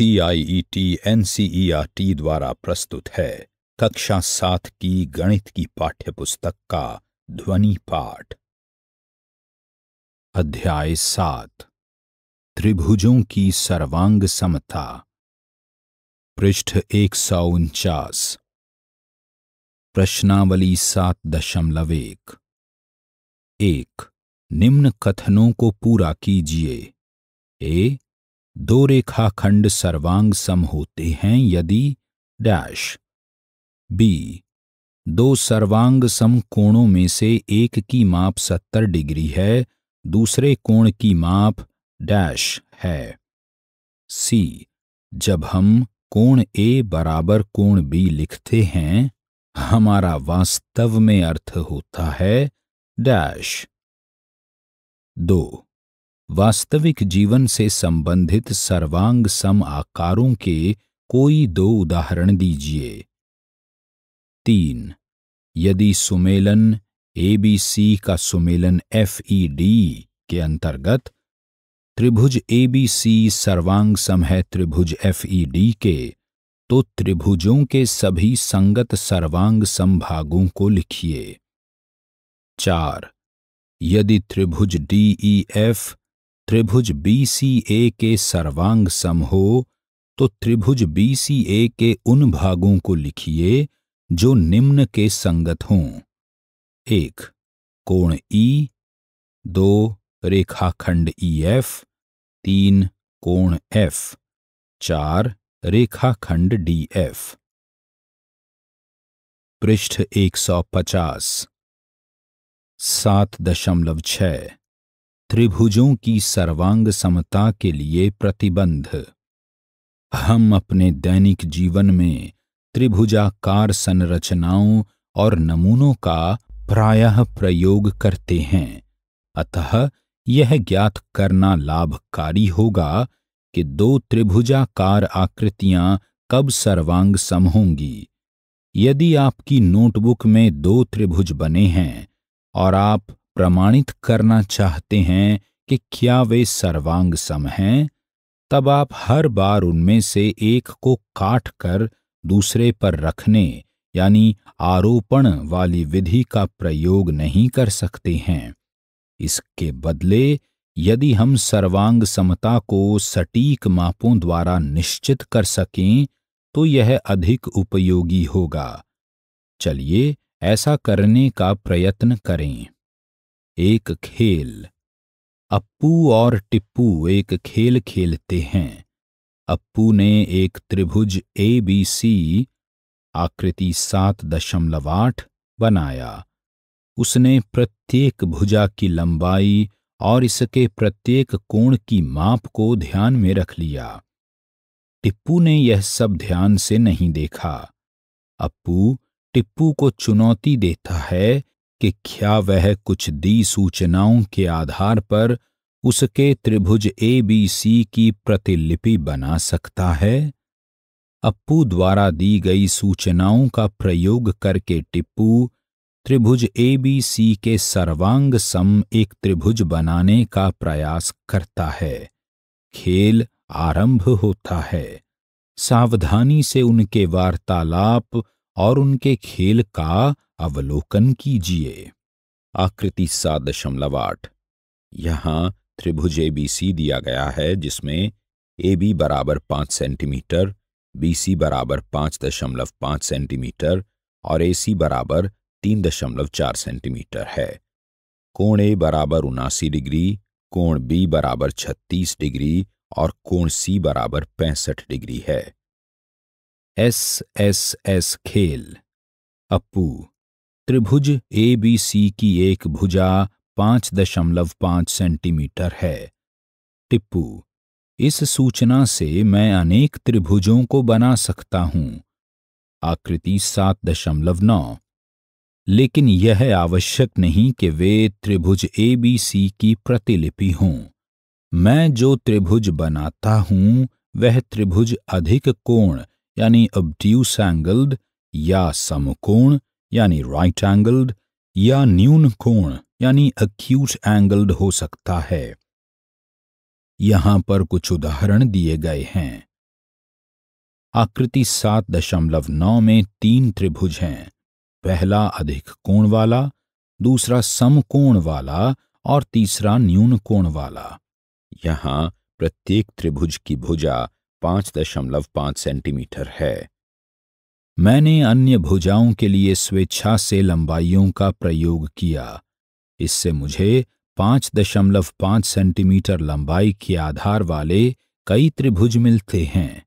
N R T द्वारा प्रस्तुत है कक्षा सात की गणित की पाठ्य पुस्तक का ध्वनि पाठ अध्याय सात त्रिभुजों की सर्वांग समता पृष्ठ एक सौ उनचास प्रश्नावली सात दशमलव एक एक निम्न कथनों को पूरा कीजिए ए दो रेखाखंड सर्वांग सम होते हैं यदि डैश बी दो सर्वांग सम कोणों में से एक की माप 70 डिग्री है दूसरे कोण की माप डैश है सी जब हम कोण ए बराबर कोण बी लिखते हैं हमारा वास्तव में अर्थ होता है डैश दो वास्तविक जीवन से संबंधित सर्वांग सम आकारों के कोई दो उदाहरण दीजिए तीन यदि सुमेलन एबीसी का सुमेलन एफईडी e के अंतर्गत त्रिभुज एबीसी सर्वांग सम है त्रिभुज एफईडी e के तो त्रिभुजों के सभी संगत सर्वांग संभागों को लिखिए चार यदि त्रिभुज डीईएफ त्रिभुज BCA के सर्वांग सम हो तो त्रिभुज BCA के उन भागों को लिखिए जो निम्न के संगत हों एक कोण ई e, दो रेखाखंड ई e एफ तीन कोण एफ चार रेखाखंड डी एफ पृष्ठ 150 सात दशमलव छ त्रिभुजों की सर्वांग समता के लिए प्रतिबंध हम अपने दैनिक जीवन में त्रिभुजाकार संरचनाओं और नमूनों का प्रायः प्रयोग करते हैं अतः यह ज्ञात करना लाभकारी होगा कि दो त्रिभुजाकार आकृतियां कब सर्वांग सम होंगी यदि आपकी नोटबुक में दो त्रिभुज बने हैं और आप प्रमाणित करना चाहते हैं कि क्या वे सर्वांग सम हैं तब आप हर बार उनमें से एक को काट कर दूसरे पर रखने यानी आरोपण वाली विधि का प्रयोग नहीं कर सकते हैं इसके बदले यदि हम सर्वांग समता को सटीक मापों द्वारा निश्चित कर सकें तो यह अधिक उपयोगी होगा चलिए ऐसा करने का प्रयत्न करें एक खेल अप्पू और टिप्पू एक खेल खेलते हैं अप्पू ने एक त्रिभुज ए बी सी आकृति सात दशमलव आठ बनाया उसने प्रत्येक भुजा की लंबाई और इसके प्रत्येक कोण की माप को ध्यान में रख लिया टिप्पू ने यह सब ध्यान से नहीं देखा अप्पू टिप्पू को चुनौती देता है कि क्या वह कुछ दी सूचनाओं के आधार पर उसके त्रिभुज ए बी सी की प्रतिलिपि बना सकता है अप्पू द्वारा दी गई सूचनाओं का प्रयोग करके टिप्पू त्रिभुज ए बी सी के सर्वांग सम एक त्रिभुज बनाने का प्रयास करता है खेल आरंभ होता है सावधानी से उनके वार्तालाप और उनके खेल का अवलोकन कीजिए आकृति सात दशमलव आठ यहाँ त्रिभुज ए बी सी दिया गया है जिसमें ए बी बराबर पाँच सेंटीमीटर बी सी बराबर पाँच दशमलव पाँच सेंटीमीटर और ए सी बराबर तीन दशमलव चार सेंटीमीटर है कोण ए बराबर उनासी डिग्री कोण बी बराबर छत्तीस डिग्री और कोण सी बराबर पैंसठ डिग्री है एस एस एस खेल अपू त्रिभुज एबीसी की एक भुजा पांच दशमलव पांच सेंटीमीटर है टिप्पू इस सूचना से मैं अनेक त्रिभुजों को बना सकता हूँ आकृति सात दशमलव नौ लेकिन यह आवश्यक नहीं कि वे त्रिभुज एबीसी की प्रतिलिपि हों मैं जो त्रिभुज बनाता हूँ वह त्रिभुज अधिक कोण यानी अब्ड्यूस एंगल्ड या समकोण यानी राइट एंगल्ड या न्यून कोण यानी अक्यूट एंगल्ड हो सकता है यहां पर कुछ उदाहरण दिए गए हैं आकृति सात दशमलव नौ में तीन त्रिभुज हैं पहला अधिक कोण वाला दूसरा समकोण वाला और तीसरा न्यून कोण वाला यहां प्रत्येक त्रिभुज की भुजा पांच दशमलव पांच सेंटीमीटर है मैंने अन्य भुजाओं के लिए स्वेच्छा से लंबाइयों का प्रयोग किया इससे मुझे पाँच दशमलव पाँच सेंटीमीटर लंबाई के आधार वाले कई त्रिभुज मिलते हैं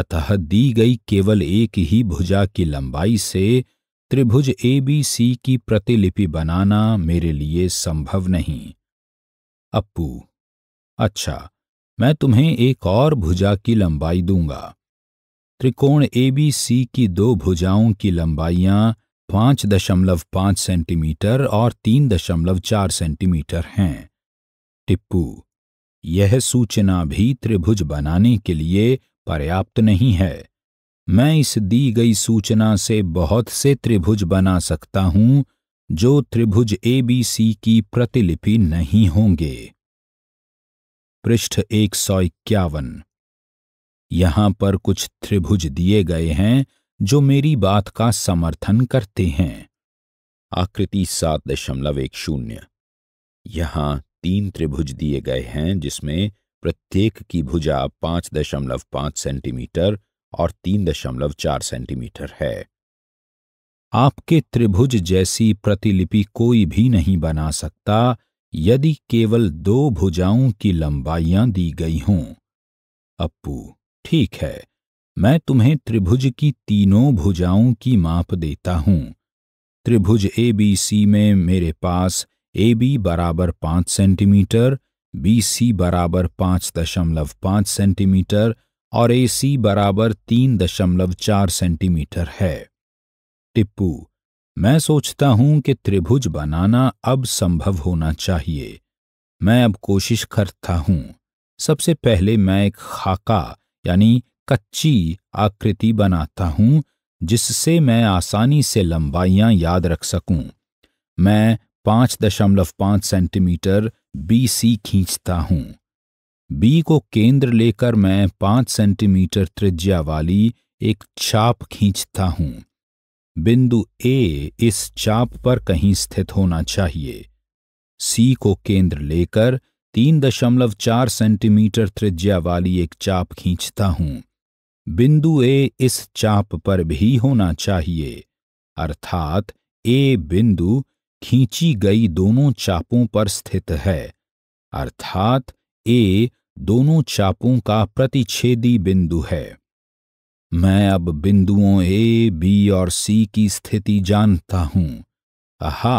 अतः दी गई केवल एक ही भुजा की लंबाई से त्रिभुज ए बी सी की प्रतिलिपि बनाना मेरे लिए संभव नहीं अप्पू अच्छा मैं तुम्हें एक और भुजा की लंबाई दूंगा त्रिकोण एबीसी की दो भुजाओं की लंबाइयां पाँच दशमलव पाँच सेंटीमीटर और तीन दशमलव चार सेंटीमीटर हैं टिप्पू यह सूचना भी त्रिभुज बनाने के लिए पर्याप्त नहीं है मैं इस दी गई सूचना से बहुत से त्रिभुज बना सकता हूं जो त्रिभुज एबीसी की प्रतिलिपि नहीं होंगे पृष्ठ एक सौ इक्यावन यहाँ पर कुछ त्रिभुज दिए गए हैं जो मेरी बात का समर्थन करते हैं आकृति सात दशमलव एक शून्य यहाँ तीन त्रिभुज दिए गए हैं जिसमें प्रत्येक की भुजा पांच दशमलव पांच सेंटीमीटर और तीन दशमलव चार सेंटीमीटर है आपके त्रिभुज जैसी प्रतिलिपि कोई भी नहीं बना सकता यदि केवल दो भुजाओं की लंबाइयां दी गई हों अपू ठीक है मैं तुम्हें त्रिभुज की तीनों भुजाओं की माप देता हूँ त्रिभुज ए बी सी में मेरे पास ए बी बराबर पांच सेंटीमीटर बी सी बराबर पांच दशमलव पांच सेंटीमीटर और ए सी बराबर तीन दशमलव चार सेंटीमीटर है टिप्पू मैं सोचता हूं कि त्रिभुज बनाना अब संभव होना चाहिए मैं अब कोशिश करता हूं सबसे पहले मैं एक खाका यानी कच्ची आकृति बनाता हूँ जिससे मैं आसानी से लंबाइयाँ याद रख सकूँ मैं पाँच दशमलव पाँच सेंटीमीटर बी सी खींचता हूँ बी को केंद्र लेकर मैं पाँच सेंटीमीटर त्रिज्या वाली एक छाप खींचता हूँ बिंदु ए इस चाप पर कहीं स्थित होना चाहिए सी को केंद्र लेकर तीन दशमलव चार सेंटीमीटर त्रिज्या वाली एक चाप खींचता हूं बिंदु ए इस चाप पर भी होना चाहिए अर्थात ए बिंदु खींची गई दोनों चापों पर स्थित है अर्थात ए दोनों चापों का प्रतिच्छेदी बिंदु है मैं अब बिंदुओं ए बी और सी की स्थिति जानता हूं आहा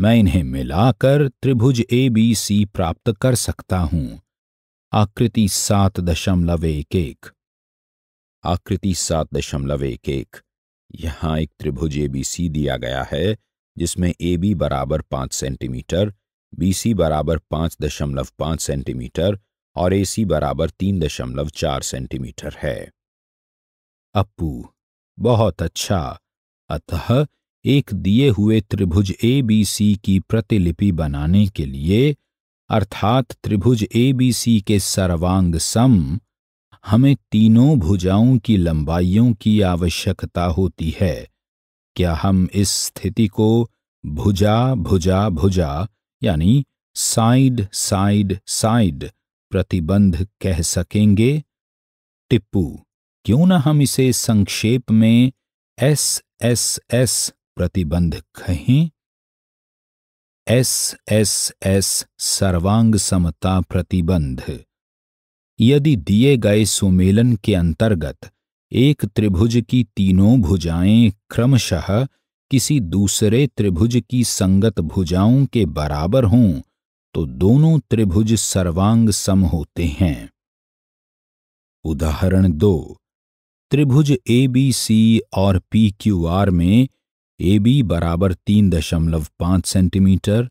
मैं इन्हें मिलाकर त्रिभुज ए बी सी प्राप्त कर सकता हूं आकृति सात दशमलव एक एक आकृति सात दशमलव एक एक यहाँ एक त्रिभुज ए बी सी दिया गया है जिसमें ए बी बराबर पांच सेंटीमीटर बी सी बराबर पांच दशमलव पांच सेंटीमीटर और ए सी बराबर तीन दशमलव चार सेंटीमीटर है अपू बहुत अच्छा अतः एक दिए हुए त्रिभुज ए बी सी की प्रतिलिपि बनाने के लिए अर्थात त्रिभुज ए बी सी के सर्वांग सम हमें तीनों भुजाओं की लंबाइयों की आवश्यकता होती है क्या हम इस स्थिति को भुजा भुजा भुजा यानी साइड साइड साइड प्रतिबंध कह सकेंगे टिप्पू क्यों न हम इसे संक्षेप में एस एस एस प्रतिबंध कहें एस एस एस सर्वांग समता प्रतिबंध यदि दिए गए सुमेलन के अंतर्गत एक त्रिभुज की तीनों भुजाएं क्रमशः किसी दूसरे त्रिभुज की संगत भुजाओं के बराबर हों तो दोनों त्रिभुज सर्वांग सम होते हैं उदाहरण दो त्रिभुज ए बी सी और पी क्यू आर में ए बी बराबर तीन दशमलव पाँच सेंटीमीटर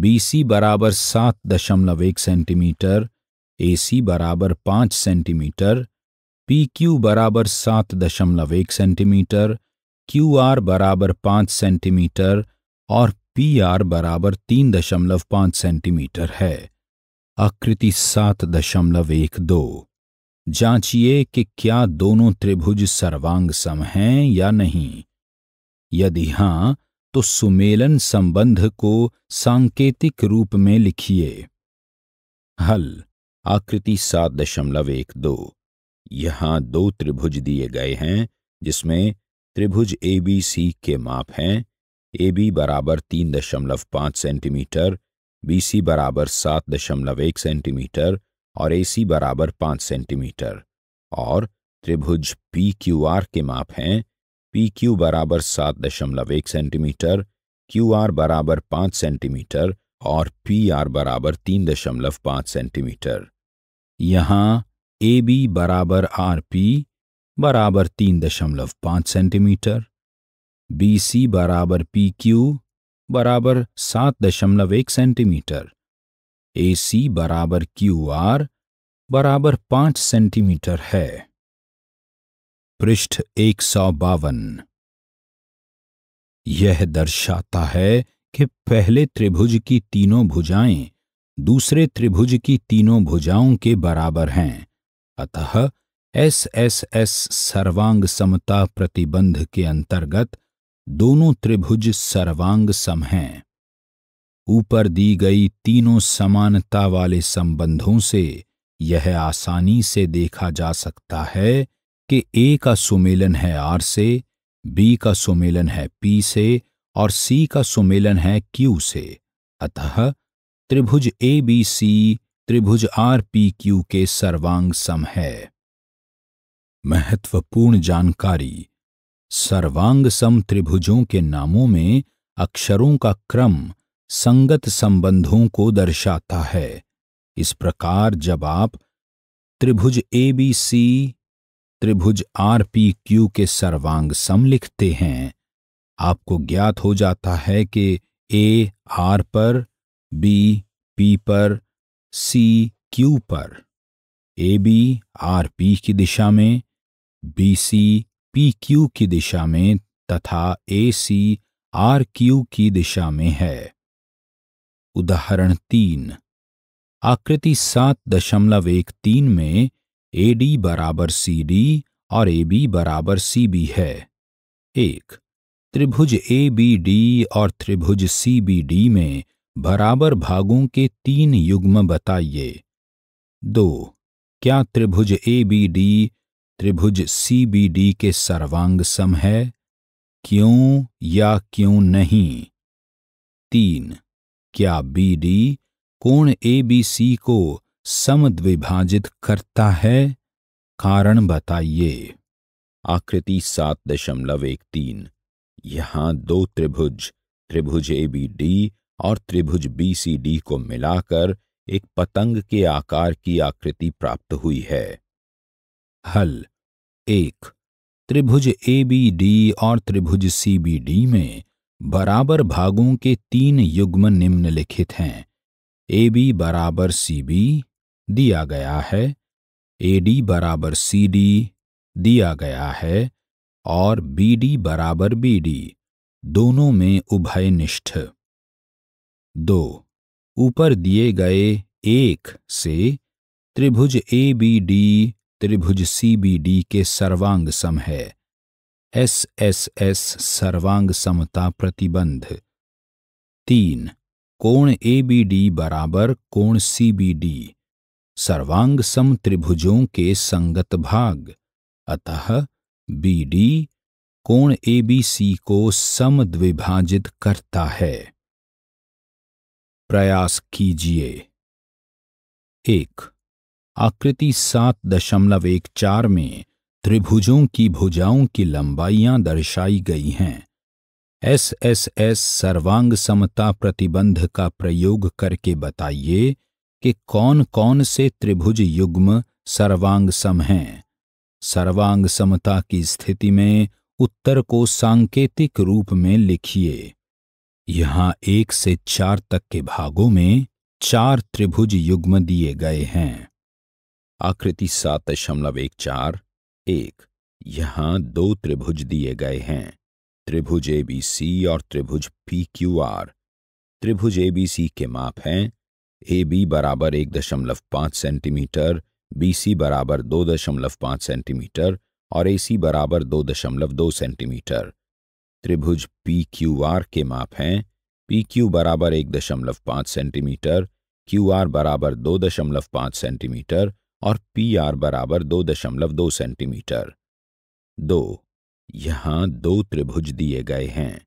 बी सी बराबर सात दशमलव एक सेंटीमीटर ए सी बराबर पाँच सेंटीमीटर पी क्यू बराबर सात दशमलव एक सेंटीमीटर क्यू आर बराबर पाँच सेंटीमीटर और पी आर बराबर तीन दशमलव पाँच सेंटीमीटर है आकृति सात दशमलव एक दो जांचिए कि क्या दोनों त्रिभुज सर्वांग सम हैं या नहीं यदि हां तो सुमेलन संबंध को सांकेतिक रूप में लिखिए हल आकृति सात दशमलव एक दो यहाँ दो त्रिभुज दिए गए हैं जिसमें त्रिभुज ए बी सी के माप हैं ए बी बराबर तीन दशमलव पांच सेंटीमीटर बी सी बराबर सात दशमलव एक सेंटीमीटर और ए सी बराबर पांच सेंटीमीटर और त्रिभुज पी क्यू आर के माप हैं पी क्यू बराबर सात दशमलव एक सेंटीमीटर क्यू आर बराबर पाँच सेंटीमीटर और पी आर बराबर तीन दशमलव पाँच सेंटीमीटर यहाँ ए बी बराबर आर पी बराबर तीन दशमलव पाँच सेंटीमीटर बी सी बराबर पी क्यू बराबर सात दशमलव एक सेंटीमीटर ए सी बराबर क्यू आर बराबर पाँच सेंटीमीटर है पृष्ठ एक सौ बावन यह दर्शाता है कि पहले त्रिभुज की तीनों भुजाएं दूसरे त्रिभुज की तीनों भुजाओं के बराबर हैं अतः एस एस एस सर्वांग समता प्रतिबंध के अंतर्गत दोनों त्रिभुज सर्वांग सम हैं ऊपर दी गई तीनों समानता वाले संबंधों से यह आसानी से देखा जा सकता है कि ए का सुमेलन है आर से बी का सुमेलन है पी से और सी का सुमेलन है क्यू से अतः त्रिभुज ए बी सी त्रिभुज आर पी क्यू के सर्वांग सम है महत्वपूर्ण जानकारी सर्वांग सम त्रिभुजों के नामों में अक्षरों का क्रम संगत संबंधों को दर्शाता है इस प्रकार जब आप त्रिभुज ए बी सी त्रिभुज आर पी क्यू के सर्वांग सम लिखते हैं आपको ज्ञात हो जाता है कि ए आर पर बी पी पर सी क्यू पर ए बी आर पी की दिशा में बी सी पी क्यू की दिशा में तथा ए सी आर क्यू की दिशा में है उदाहरण तीन आकृति सात दशमलव एक तीन में ए डी बराबर सी डी और ए बी बराबर सी बी है एक त्रिभुज ए बी डी और त्रिभुज सी बी डी में बराबर भागों के तीन युग्म बताइए दो क्या त्रिभुज ए बी डी त्रिभुज सी बी डी के सर्वांग सम है क्यों या क्यों नहीं तीन क्या बी डी कोण ए बी सी को समद्विभाजित करता है कारण बताइए आकृति सात दशमलव एक तीन यहां दो त्रिभुज त्रिभुज ए बी डी और त्रिभुज बी सी डी को मिलाकर एक पतंग के आकार की आकृति प्राप्त हुई है हल एक त्रिभुज ए बी डी और त्रिभुज सी बी डी में बराबर भागों के तीन युग्म निम्नलिखित हैं ए बी बराबर सी बी दिया गया है ए डी बराबर सी डी दिया गया है और बी डी बराबर बी डी दोनों में उभयनिष्ठ दो ऊपर दिए गए एक से त्रिभुज ए बी डी त्रिभुज सी बी डी के सर्वांग सम है एस एस एस सर्वांग समता प्रतिबंध तीन कोण ए बी डी बराबर कोण सी बी डी सर्वांग सम त्रिभुजों के संगत भाग अतः बी डी कोण ए बी सी को सम द्विभाजित करता है प्रयास कीजिए एक आकृति सात दशमलव एक चार में त्रिभुजों की भुजाओं की लंबाइयां दर्शाई गई हैं एस एस एस सर्वांग समता प्रतिबंध का प्रयोग करके बताइए कि कौन कौन से त्रिभुज युग्म सर्वांग सम हैं सर्वांग समता की स्थिति में उत्तर को सांकेतिक रूप में लिखिए यहाँ एक से चार तक के भागों में चार त्रिभुज युग्म दिए गए हैं आकृति सात दशमलव एक चार एक यहाँ दो त्रिभुज दिए गए हैं त्रिभुज एबीसी और त्रिभुज पी क्यू आर त्रिभुज एबीसी के माप हैं ए बी बराबर एक दशमलव पाँच सेंटीमीटर बी सी बराबर दो दशमलव पाँच सेंटीमीटर और ए सी बराबर दो दशमलव दो सेंटीमीटर त्रिभुज पी क्यू आर के माप हैं पी क्यू बराबर एक दशमलव पाँच सेंटीमीटर क्यू आर बराबर दो दशमलव पाँच सेंटीमीटर और पी आर बराबर दो दशमलव दो सेंटीमीटर दो यहाँ दो त्रिभुज दिए गए हैं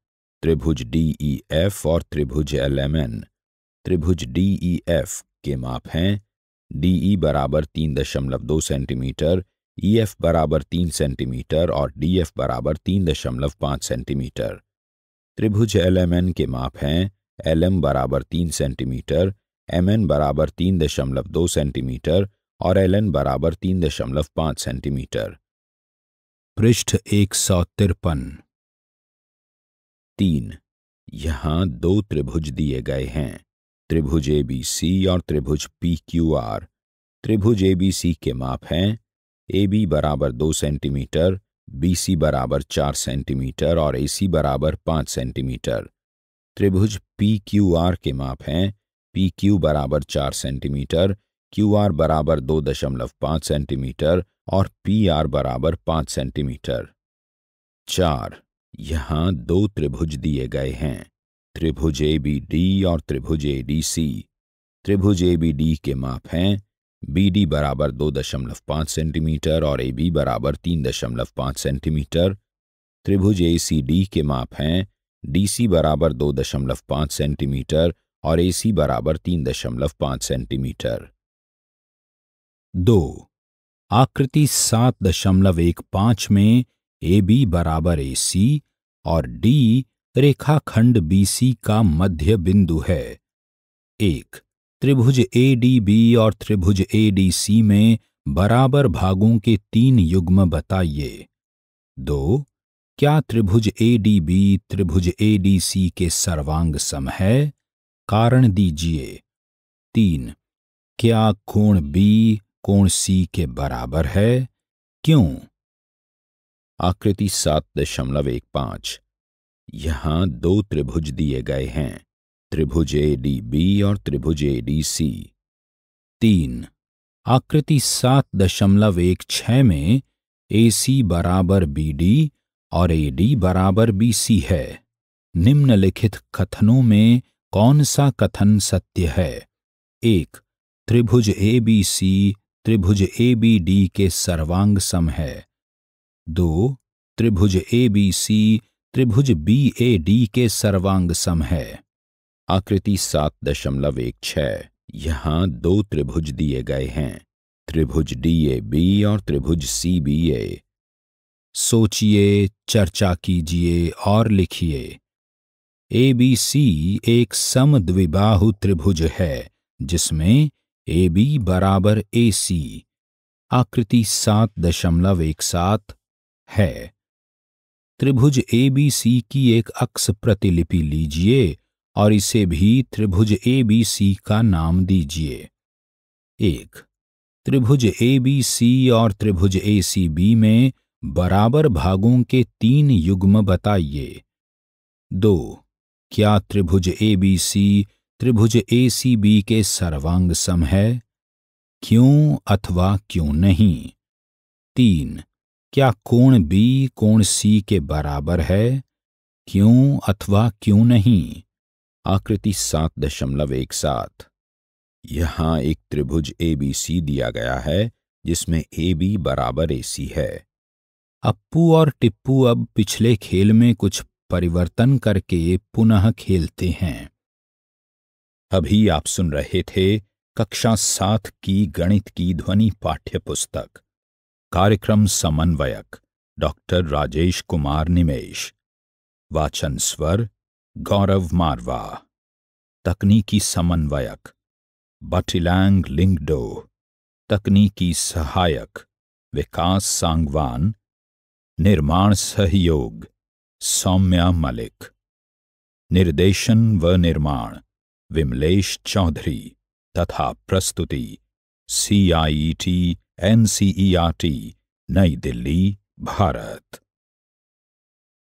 त्रिभुज डी ई एफ और त्रिभुज एल एम एन त्रिभुज डीईएफ e के माप हैं डीई e बराबर तीन दशमलव दो सेंटीमीटर ई e एफ बराबर तीन सेंटीमीटर और डी एफ बराबर तीन दशमलव पाँच सेंटीमीटर त्रिभुज एल एम एन के माप हैं एल एम बराबर तीन सेंटीमीटर एम एन बराबर तीन दशमलव दो सेंटीमीटर और एल एन बराबर तीन दशमलव पाँच सेंटीमीटर पृष्ठ एक सौ तिरपन तीन यहाँ दो त्रिभुज दिए गए हैं त्रिभुज एबीसी और त्रिभुज पीक्यूआर त्रिभुज एबीसी के माप हैं ए बी बराबर दो सेंटीमीटर बी सी बराबर चार सेंटीमीटर और ए सी बराबर पाँच सेंटीमीटर त्रिभुज पी क्यू आर के माप हैं पी क्यू बराबर चार सेंटीमीटर क्यू आर बराबर दो दशमलव पाँच सेंटीमीटर और पी आर बराबर पाँच सेंटीमीटर चार यहाँ दो त्रिभुज दिए गए हैं त्रिभुज ए बी डी और त्रिभुज ए डी सी त्रिभुज ए बी डी के माप हैं बी डी बराबर दो दशमलव पाँच सेंटीमीटर और ए बी बराबर तीन दशमलव पाँच सेंटीमीटर त्रिभुज ए सी डी के माप हैं डी सी बराबर दो दशमलव पाँच सेंटीमीटर और ए सी बराबर तीन दशमलव पाँच सेंटीमीटर दो आकृति सात दशमलव एक पाँच में ए बी बराबर ए सी और डी रेखाखंड बीसी का मध्य बिंदु है एक त्रिभुज एडीबी और त्रिभुज एडीसी में बराबर भागों के तीन युग्म बताइए दो क्या त्रिभुज एडीबी त्रिभुज एडीसी के सर्वांग सम है कारण दीजिए तीन क्या कोण बी कोण सी के बराबर है क्यों आकृति सात दशमलव एक पांच यहाँ दो त्रिभुज दिए गए हैं त्रिभुज ए डी बी और त्रिभुज ए डी सी तीन आकृति सात दशमलव एक छह में ए सी बराबर बी डी और ए डी बराबर बी सी है निम्नलिखित कथनों में कौन सा कथन सत्य है एक त्रिभुज ए बी सी त्रिभुज ए बी डी के सर्वांग सम है दो त्रिभुज ए बी सी त्रिभुज बी ए डी के सर्वांग सम है आकृति सात दशमलव एक छ यहाँ दो त्रिभुज दिए गए हैं त्रिभुज डी ए बी और त्रिभुज सी बी ए सोचिए चर्चा कीजिए और लिखिए ए बी सी एक द्विबाहु त्रिभुज है जिसमें ए बी बराबर ए सी आकृति सात दशमलव एक सात है त्रिभुज ए बी सी की एक अक्स प्रतिलिपि लीजिए और इसे भी त्रिभुज ए बी सी का नाम दीजिए एक त्रिभुज ए बी सी और त्रिभुज ए सी बी में बराबर भागों के तीन युग्म बताइए दो क्या त्रिभुज ए बी सी त्रिभुज ए सी बी के सर्वांग सम है क्यों अथवा क्यों नहीं तीन क्या कोण बी कोण सी के बराबर है क्यों अथवा क्यों नहीं आकृति सात दशमलव एक सात यहाँ एक त्रिभुज ए बी सी दिया गया है जिसमें ए बी बराबर ए सी है अप्पू और टिप्पू अब पिछले खेल में कुछ परिवर्तन करके पुनः खेलते हैं अभी आप सुन रहे थे कक्षा सात की गणित की ध्वनि पाठ्य पुस्तक कार्यक्रम समन्वयक डॉक्टर राजेश कुमार निमेश वाचन स्वर गौरव मारवा तकनीकी समन्वयक बटिलैंग लिंगडो तकनीकी सहायक विकास सांगवान निर्माण सहयोग सौम्या मलिक निर्देशन व निर्माण विमलेश चौधरी तथा प्रस्तुति C I T NCERT e नई दिल्ली भारत